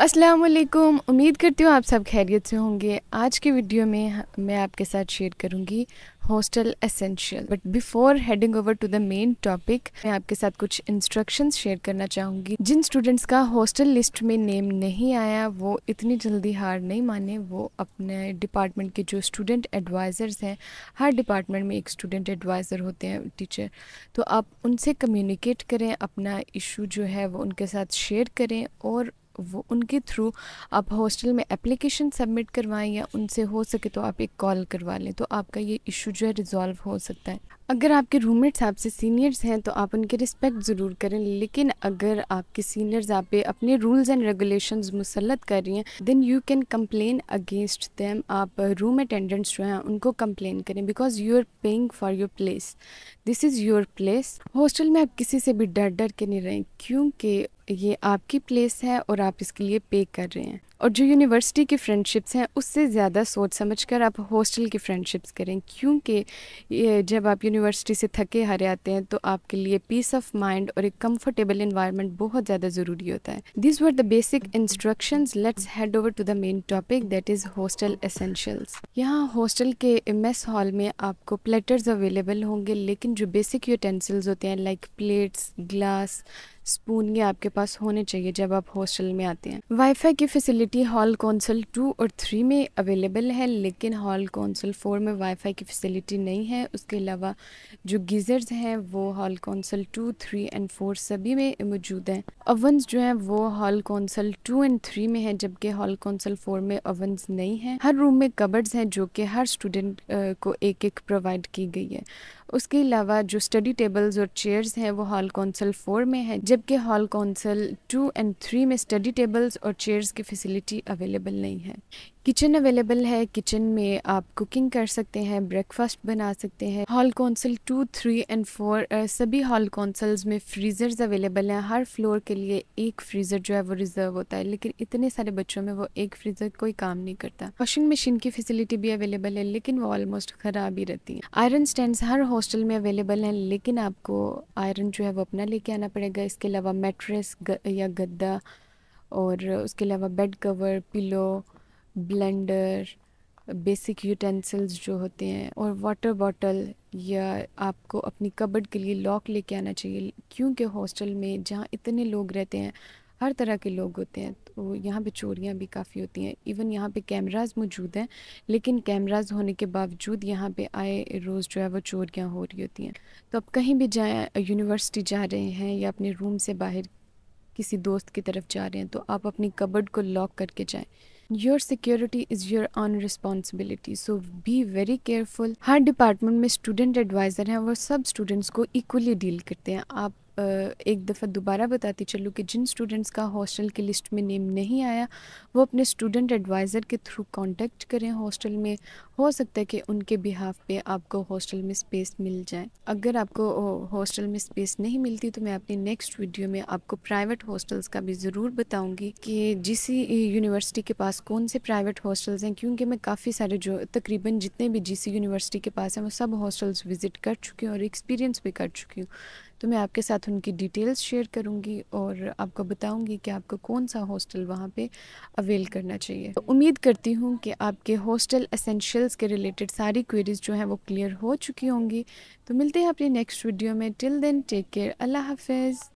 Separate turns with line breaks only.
अस्सलाम वालेकुम उम्मीद करती हूँ आप सब खैरियत से होंगे आज की वीडियो में मैं आपके साथ शेयर करूँगी hostel essential but before heading over to the main topic मैं आपके साथ कुछ इंस्ट्रक्शंस शेयर करना चाहूँगी जिन स्टूडेंट्स का हॉस्टल लिस्ट में नेम नहीं आया वो इतनी जल्दी हार नहीं माने वो अपने डिपार्टमेंट के जो स्टूडेंट एडवाइज़र्स हैं हर डिपार्टमेंट में एक स्टूडेंट एडवाइज़र होते हैं टीचर तो आप उनसे कम्युनिकेट करें अपना इशू जो है वो उनके साथ शेयर करें और वो उनके थ्रू आप हॉस्टल में एप्लीकेशन सबमिट करवाएं या उनसे हो सके तो आप एक कॉल करवा लें तो आपका ये इशू जो है रिज़ॉल्व हो सकता है अगर आपके रूममेट्स आपसे सीनियर्स हैं तो आप उनके रिस्पेक्ट ज़रूर करें लेकिन अगर आपके सीनियर्स आप पे अपने रूल्स एंड रेगुलेशंस मुसलत कर रही हैं then you can complain against them आप रूम uh, अटेंडेंट्स जो हैं उनको कंप्लेन करें because you are paying for your place this is your place hostel में आप किसी से भी डर डर के नहीं रहें क्योंकि ये आपकी प्लेस है और आप इसके लिए पे कर रहे हैं और जो यूनिवर्सिटी की फ्रेंडशिप्स हैं उससे ज़्यादा सोच समझ कर आप हॉस्टल की फ्रेंडशिप्स करें क्योंकि जब आप यूनिवर्सिटी से थके हारे आते हैं तो आपके लिए पीस ऑफ माइंड और एक कंफर्टेबल इन्वायरमेंट बहुत ज़्यादा ज़रूरी होता है this were the basic instruction let's head over to the main topic that is hostel essentials यहाँ हॉस्टल के मेस हॉल में आपको प्लेटर्स अवेलेबल होंगे लेकिन जो बेसिक यूटेंसिल्स होते हैं लाइक प्लेट्स ग्लास स्पून ये आपके पास होने चाहिए जब आप हॉस्टल में आते हैं वाईफाई की फैसिलिटी हॉल कौंसल टू और थ्री में अवेलेबल है लेकिन हॉल कौंसल फोर में वाईफाई की फैसिलिटी नहीं है उसके अलावा जो गीज़र्स हैं वो hall council two three and four सभी में मौजूद हैं ओवंस जो हैं वो hall council two and three में है जबकि हॉल कौंसल फोर में ओवंस नहीं है हर रूम में कबर्ड्स हैं जो कि हर स्टूडेंट को एक एक प्रोवाइड की गई है उसके अलावा जो स्टडी टेबल्स और चेयर्स हैं वो हॉल कौंसल फोर में है जबकि hall council two and three में स्टडी टेबल्स और चेयर्स की फैसिलिटी अवेलेबल नहीं है किचन अवेलेबल है किचन में आप कुकिंग कर सकते हैं ब्रेकफास्ट बना सकते हैं hall council two three and four सभी हॉल कौंसल्स में फ्रीज़र्स अवेलेबल हैं हर फ्लोर के लिए एक फ्रीज़र जो है वो रिज़र्व होता है लेकिन इतने सारे बच्चों में वो एक फ्रीज़र कोई काम नहीं करता वॉशिंग मशीन की फैसिलिटी भी अवेलेबल है लेकिन वो ऑलमोस्ट ख़राब ही रहती है आयरन स्टैंड हर हॉस्टल में अवेलेबल हैं लेकिन आपको आयरन जो है वो अपना लेके आना पड़ेगा इसके अलावा मेट्रेस या गद्दा और उसके अलावा bed cover pillow blender basic utensils जो होते हैं और वाटर बॉटल या आपको अपनी कबड के लिए लॉक लेके आना चाहिए क्योंकि हॉस्टल में जहाँ इतने लोग रहते हैं हर तरह के लोग होते हैं तो यहाँ पे चोरियाँ भी काफ़ी होती हैं इवन यहाँ पे कैमराज मौजूद हैं लेकिन कैमराज होने के बावजूद यहाँ पे आए रोज़ जो है वो चोरियाँ हो रही होती हैं तो आप कहीं भी जाएँ यूनिवर्सिटी जा रहे हैं या अपने रूम से बाहर किसी दोस्त की तरफ जा रहे हैं तो आप अपनी कबड को लॉक करके जाएँ your security is your own responsibility so be very careful हर डिपार्टमेंट में स्टूडेंट एडवाइज़र हैं वो सब स्टूडेंट्स को इक्वली डील करते हैं आप एक दफ़ा दोबारा बताती चलूँ कि जिन स्टूडेंट्स का हॉस्टल की लिस्ट में नेम नहीं आया वो अपने स्टूडेंट एडवाइज़र के थ्रू कांटेक्ट करें हॉस्टल में हो सकता है कि उनके बिहाफ पे आपको हॉस्टल में स्पेस मिल जाए अगर आपको हॉस्टल में स्पेस नहीं मिलती तो मैं अपनी नेक्स्ट वीडियो में आपको प्राइवेट हॉस्टल्स का भी ज़रूर बताऊँगी कि जिस यूनिवर्सिटी के पास कौन से प्राइवेट हॉस्टल्स हैं क्योंकि मैं काफ़ी सारे जो तकरीबन जितने भी जी यूनिवर्सिटी के पास हैं वो सब हॉस्टल्स विज़िट कर चुकी हूँ और एक्सपीरियंस भी कर चुकी हूँ तो मैं आपके साथ उनकी डिटेल्स शेयर करूँगी और आपको बताऊँगी कि आपको कौन सा हॉस्टल वहाँ पर अवेल करना चाहिए तो उम्मीद करती हूँ कि आपके हॉस्टल असेंशल्स के रिलेटेड सारी क्वेरीज़ जो हैं वो क्लियर हो चुकी होंगी तो मिलते हैं अपने नेक्स्ट वीडियो में टिल देन टेक केयर अल्लाह हाफिज़